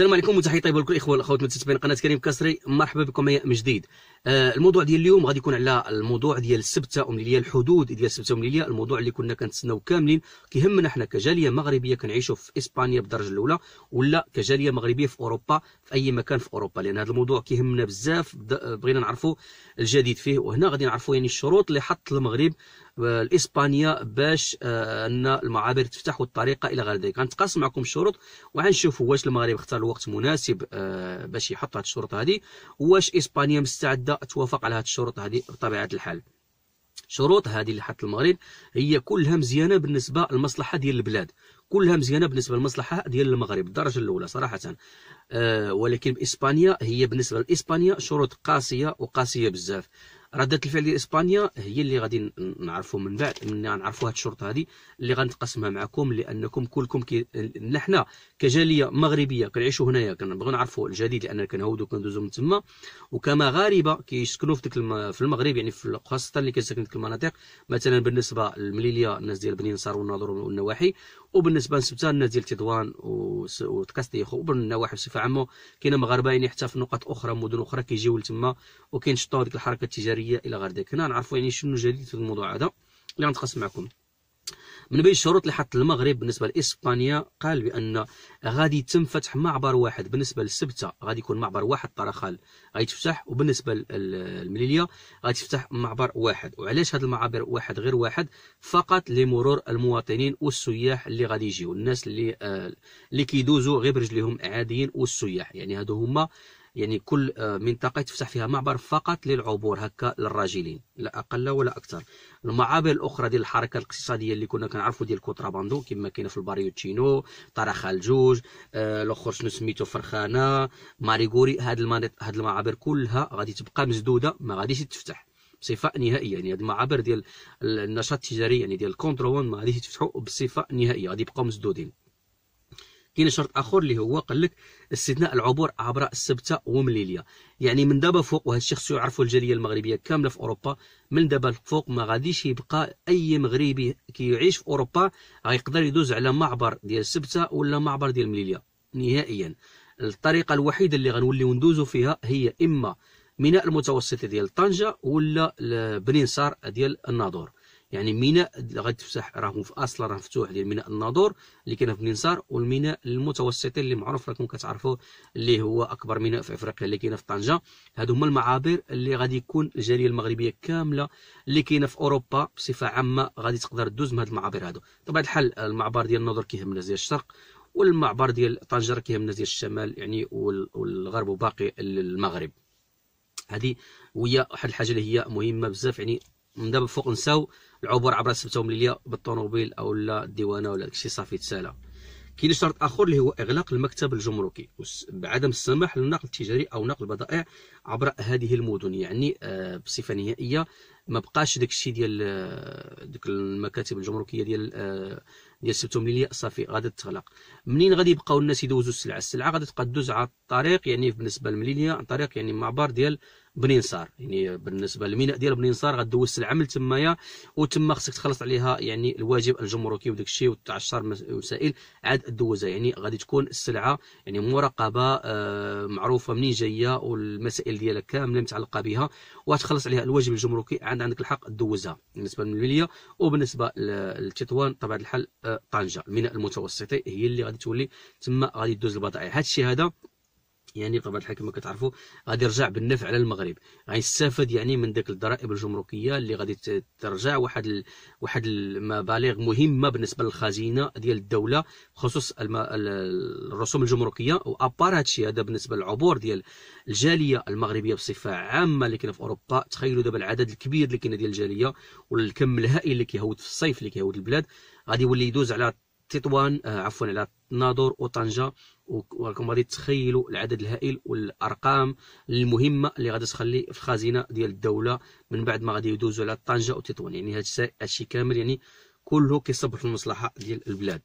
السلام عليكم وتحيه طيبه لكل الاخوه والاخوات متابعين قناه كريم كسري مرحبا بكم من جديد آه الموضوع ديال اليوم غادي يكون على الموضوع ديال السبته ومليليه الحدود ديال السبته ومليليه الموضوع اللي كنا كنتسناو كاملين كيهمنا حنا كجاليه مغربيه كنعيشوا في اسبانيا بالدرجه الاولى ولا كجاليه مغربيه في اوروبا في اي مكان في اوروبا لان هذا الموضوع كيهمنا بزاف بغينا نعرفوا الجديد فيه وهنا غادي نعرفوا يعني الشروط اللي حط المغرب الاسبانيه باش آه، ان المعابر تفتح والطريقه الى غير ذلك غنتقاسم معكم الشروط وغنشوفوا واش المغرب اختار الوقت مناسب آه، باش يحط هذه الشروط هذه واش اسبانيا مستعده توافق على هذه الشروط هذه بطبيعه الحال الشروط هذه اللي حط المغرب هي كلها مزيانه بالنسبه للمصلحه ديال البلاد كلها مزيانه بالنسبه للمصلحه ديال المغرب الدرجه الاولى صراحه أه ولكن اسبانيا هي بالنسبه لاسبانيا شروط قاسيه وقاسيه بزاف ردة الفعل ديال اسبانيا هي اللي غادي نعرفوا من بعد من غنعرفوا هاد الشرطه هادي اللي غنتقسمها معكم لانكم كلكم كي حنا كجاليه مغربيه كنعيشوا هنايا كنبغيو نعرفوا الجديد لان كنهودو كندوزو من تما وكمغاربه كيسكنوا في ديك الم... في المغرب يعني في خاصه اللي كيسكن في المناطق مثلا بالنسبه للمليليه الناس ديال بنين صار والناظور والنواحي وبالنسبه لسبتان الناس ديال تطوان وتكاستيخو وبن النواحي بصفه عامه كاين مغاربه يعني حتى في نقط اخرى مدن اخرى كيجيو لتما وكينشطوا ديك الحركه التجاريه الى غير ذلك هنا نعرفوا يعني شنو جديد في الموضوع هذا اللي غنتقاسم معكم من بين الشروط اللي حط المغرب بالنسبه لاسبانيا قال بان غادي يتم فتح معبر واحد بالنسبه للسبته غادي يكون معبر واحد طرخال غادي تفتح وبالنسبه للمليليه غادي تفتح معبر واحد وعلاش هاد المعابر واحد غير واحد فقط لمرور المواطنين والسياح اللي غادي يجيو الناس اللي آه، اللي كيدوزوا غير برجليهم عاديين والسياح يعني هادو هما يعني كل آه، منطقة تفتح فيها معبر فقط للعبور هكا للراجلين لا أقل ولا أكثر المعابر الأخرى ديال الحركة الاقتصادية اللي كنا كنعرفوا ديال كوتراباندو كما كاينة في الباريو تشينو طرخة الجوج آه الأخر شنو سميتو فرخانة ماريغوري هاد هاد المعابر كلها غادي تبقى مسدودة ما غاديش تفتح بصفه نهائيه يعني هاد المعابر ديال النشاط التجاري يعني ديال الكونترول ما غاديش يتفتحوا بصفه نهائيه غادي يبقاو مسدودين كاين شرط اخر اللي هو قال لك استثناء العبور عبر السبته ومليليا يعني من دابا فوق وهذا الشيء خصو يعرفوا الجاليه المغربيه كامله في اوروبا من دابا فوق ما غاديش يبقى اي مغربي كيعيش كي في اوروبا غيقدر يدوز على معبر ديال السبته ولا معبر ديال مليليا نهائيا الطريقه الوحيده اللي غنوليو ندوزو فيها هي اما ميناء المتوسط ديال طنجه ولا بنينصار ديال الناظور يعني ميناء اللي غتفتح راه اصلا راه مفتوح ديال ميناء الناظور اللي كاين في النزار والميناء المتوسطي اللي معروف راكم كتعرفوه اللي هو اكبر ميناء في افريقيا اللي كاين في طنجه هادو هما المعابر اللي غادي يكون الجاليه المغربيه كامله اللي كاينه في اوروبا بصفه عامه غادي تقدر تدوز من هاد المعابر هادو طبعا الحل المعبر ديال الناظور كيهمنا ديال الشرق والمعبر ديال طنجه كيهمنا ديال الشمال يعني والغرب وباقي المغرب هذه وهي واحد الحاجه اللي هي مهمه بزاف يعني من دابا فوق نساو العبور عبر السبته والمليليه بالطوموبيل او لا الديوانه ولا داكشي صافي تسالى كاين شرط اخر اللي هو اغلاق المكتب الجمركي بعدم السماح للنقل التجاري او نقل البضائع عبر هذه المدن يعني آه، بصفه نهائيه ما بقاش داك الشيء ديال آه، ديك المكاتب الجمركيه ديال آه، ديال السبت ومليا صافي غادي تغلق منين غادي يبقاو الناس يدوزوا السلعه السلعه غادي تبقى دوز على الطريق يعني بالنسبه للمليليه عن طريق يعني معبر ديال بنينصار يعني بالنسبه للميناء ديال بنينصار صار غدوز العمل تمايا وتما خصك تخلص عليها يعني الواجب الجمركي وداك الشيء وتعشر مسائل عاد دوزها يعني غادي تكون السلعه يعني مراقبه آه، معروفه منين جايه والمسائل ديالها كامله متعلقه بها وتخلص عليها الواجب الجمركي عاد عندك الحق دوزها بالنسبه للمليه وبالنسبه للتطوان طبعا الحال آه، طنجه الميناء المتوسطي هي اللي غادي تولي تما غادي دوز البضائع هذا الشيء هذا يعني بطبيعه الحال كما كتعرفوا غادي يرجع بالنفع على المغرب غيستافد يعني من ديك الضرائب الجمركيه اللي غادي ترجع واحد ال... واحد المبالغ مهمه بالنسبه للخزينه ديال الدوله بخصوص الم... الرسوم الجمركيه وابار هادشي هذا بالنسبه للعبور ديال الجاليه المغربيه بصفه عامه اللي كاينه في اوروبا تخيلوا دابا العدد الكبير اللي كاين ديال الجاليه والكم الهائل اللي كيهود في الصيف اللي كيهود البلاد غادي يولي يدوز على تطوان آه، عفوا على ناظور وطنجه وراكم غادي تخيلوا العدد الهائل والارقام المهمه اللي غادي تخلي في الخزينه ديال الدوله من بعد ما غادي يدوزوا على طنجه وتطوان يعني هذا الشيء كامل يعني كله كيصب في المصلحه ديال البلاد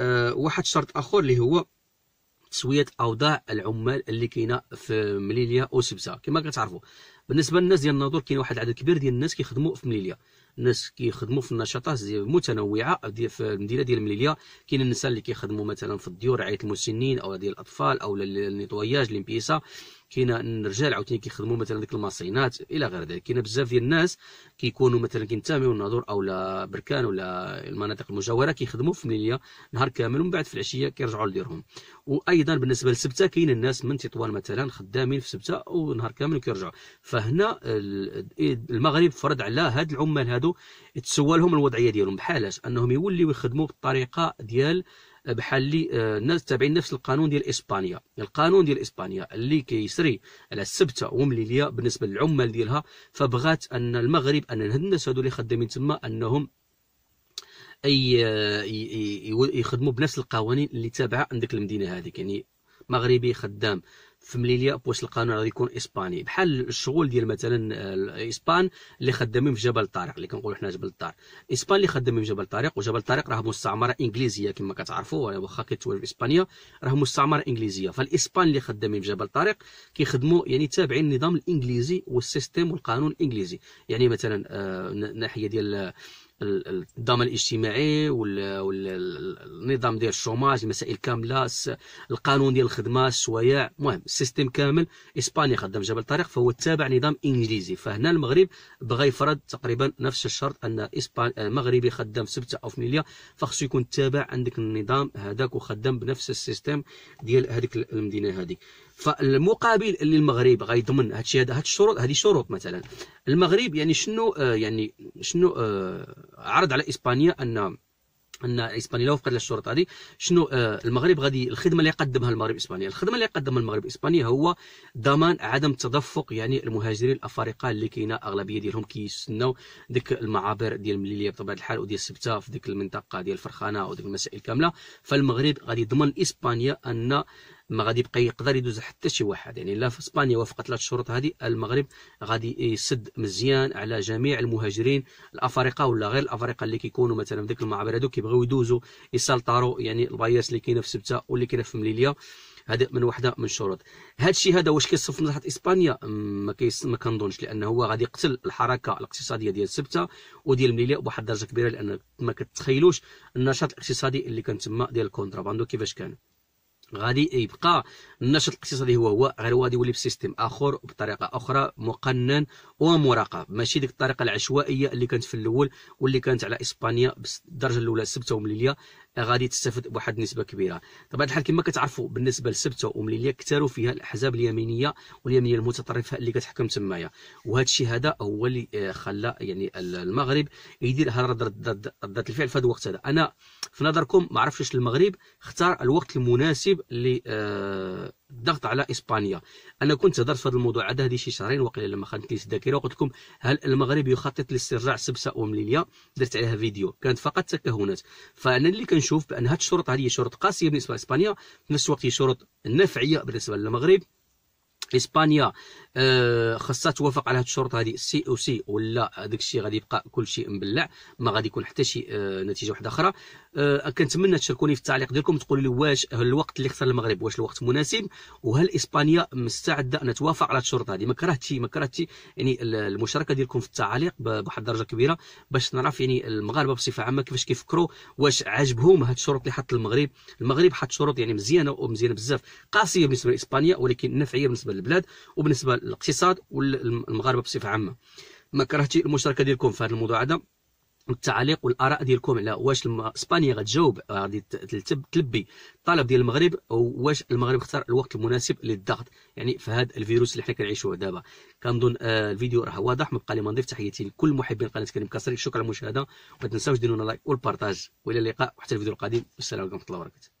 أه واحد شرط اخر اللي هو تسويه اوضاع العمال اللي كاينه في مليليا وسبته كما كتعرفوا بالنسبه للناس ديال الناظور كاين واحد العدد كبير ديال الناس كيخدموا في مليليا الناس كيخدموا في النشاطات متنوعه ديال في المدينه ديال مليليا كاين الناس اللي كيخدموا مثلا في الديور رعايه المسنين او ديال الاطفال او النيطوياج لمبيسا كاين الرجال عاوتاني كيخدموا مثلا ديك الماصينات الى غير ذلك كاين بزاف ديال الناس كيكونوا مثلا كينتميو للناظور او بركان ولا المناطق المجاوره كيخدموا في مليه نهار كامل ومن بعد في العشيه كيرجعوا لديرهم وايضا بالنسبه للسبته كاين الناس من تطوان مثلا خدامين في سبته ونهار كامل وكيرجعوا فهنا المغرب فرض على هاد العمال هادو تسوى لهم الوضعيه ديالهم بحالاش انهم يوليو يخدموا بالطريقه ديال بحال اللي آه، الناس تابعين نفس القانون ديال اسبانيا القانون ديال اسبانيا اللي كيسري على السبته ومليليه بالنسبه للعمال ديالها فبغات ان المغرب ان الناس هادو اللي خدامين تما انهم اي آه، يخدموا بنفس القوانين اللي تابعه عندك المدينه هذيك يعني مغربي خدام في مليليا بوش القانون غادي يكون اسباني بحال الشغل ديال مثلا الاسبان آه، اللي خدامين في جبل طارق اللي كنقولوا حنا جبل الطارق اسبان اللي خدامين في جبل طارق وجبل طارق راه مستعمره انجليزيه كما كتعرفوا واخا كيتولد في اسبانيا راه مستعمره انجليزيه فالاسبان اللي خدامين في جبل طارق كيخدموا يعني تابعين النظام الانجليزي والسيستم والقانون الانجليزي يعني مثلا الناحيه آه، ديال آه، الضمان الاجتماعي والنظام ديال الشوماج المسائل كامله القانون ديال الخدمه الشوايع المهم السيستم كامل اسبانيا خدام جبل طريق فهو تابع نظام انجليزي فهنا المغرب بغى يفرض تقريبا نفس الشرط ان اسبانيا آه، مغربي خدام سبته او في ميليا فخصو يكون تابع عندك النظام هذاك وخدام بنفس السيستم ديال هذيك المدينه هذه فالمقابل اللي المغرب غيضمن هادشي هاد الشروط هذه شروط مثلا المغرب يعني شنو آه، يعني شنو آه، عرض على اسبانيا ان ان اسبانيا وفقت للشروط الشروط هذه شنو آه، المغرب غادي الخدمه اللي يقدمها المغرب اسبانيا الخدمه اللي يقدمها المغرب اسبانيا هو ضمان عدم تدفق يعني المهاجرين الافارقه اللي كاينه اغلبيه ديالهم كيستناو ديك المعابر ديال المليليه بطبيعه الحال وديال السبته في ديك المنطقه ديال الفرخانه وديك المسائل كامله فالمغرب غادي يضمن اسبانيا ان ما غادي يبقى يقدر يدوز حتى شي واحد يعني لا في اسبانيا وافقت لا الشروط هذه المغرب غادي يسد مزيان على جميع المهاجرين الافارقه ولا غير الافارقه اللي كيكونوا مثلا في ديك المعابر هذو كيبغيو يدوزوا يسالطارو يعني البياس اللي كاينه في سبته واللي كاينه في مليليه هذا من وحده من الشروط هذا الشيء هذا واش كيصف مصلحه اسبانيا ما كيس ما كنظنش لانه هو غادي يقتل الحركه الاقتصاديه ديال سبته وديال مليليه بواحد الدرجه كبيره لان ما كتخيلوش النشاط الاقتصادي اللي كان تما ديال باندو كيفاش كان غادي يبقى النشاط الاقتصادي هو هو غير غادي يولي بسيستم اخر بطريقه اخرى مقنن ومراقب ماشي ديك الطريقه العشوائيه اللي كانت في الاول واللي كانت على اسبانيا بالدرجه الاولى السبته ومليليه غادي تستفد بواحد النسبه كبيره طبعا الحال كما كتعرفوا بالنسبه لسبته ومليليا كثروا فيها الاحزاب اليمينيه واليمينيه المتطرفه اللي كتحكم تمايا وهذا الشيء هذا هو اللي آه، خلى يعني المغرب يدير هذا رد الفعل في هذا الوقت هذا انا في نظركم ما عرفتش المغرب اختار الوقت المناسب اللي آه الضغط على اسبانيا انا كنت هضرت في هذا الموضوع عاد هذه شي شهرين وقيل لما خانتنيش الذاكره وقلت لكم هل المغرب يخطط لاسترجاع سبسه ومليليه درت عليها فيديو كانت فقط تكهنات فانا اللي كنشوف بان هذه الشروط هذه شروط قاسيه بالنسبه لاسبانيا في نفس الوقت هي شروط نفعيه بالنسبه للمغرب اسبانيا آه، خاصها توافق على هاد الشروط هذه سي او سي ولا هذاك الشيء غادي يبقى كل شيء مبلع ما غادي يكون حتى شي آه، نتيجه واحده اخرى آه، كنتمنى تشاركوني في التعليق ديالكم تقولوا لي واش الوقت اللي خسر المغرب واش الوقت مناسب وهل اسبانيا مستعده ان توافق على الشروط هذه ما كرهتش ما كرهتش يعني المشاركه ديالكم في التعاليق بواحد الدرجه كبيره باش نعرف يعني المغاربه بصفه عامه كيفاش كيفكروا واش عجبهم هاد الشروط اللي حط المغرب المغرب حط شروط يعني مزيانه ومزيانه بزاف قاسيه بالنسبه لاسبانيا ولكن نفعيه بالنسبه للبلاد وبالنسبه الاقتصاد والمغاربه بصفه عامه ما كرهتش المشاركه ديالكم في هذا الموضوع هذا التعليق والاراء ديالكم على واش اسبانيا غتجاوب آه، غادي تلبي الطلب ديال المغرب او واش المغرب اختار الوقت المناسب للضغط يعني في هذا الفيروس اللي حنا كنعيشوه دابا كنظن آه، الفيديو راه واضح ما بقى لي ما نضيف تحياتي لكل محبين قناه كريم كسري شكرا على المشاهده وما تنساوش ديرونا لايك والبارطاج والى اللقاء وحتى الفيديو القادم والسلام عليكم ورحمه الله وبركاته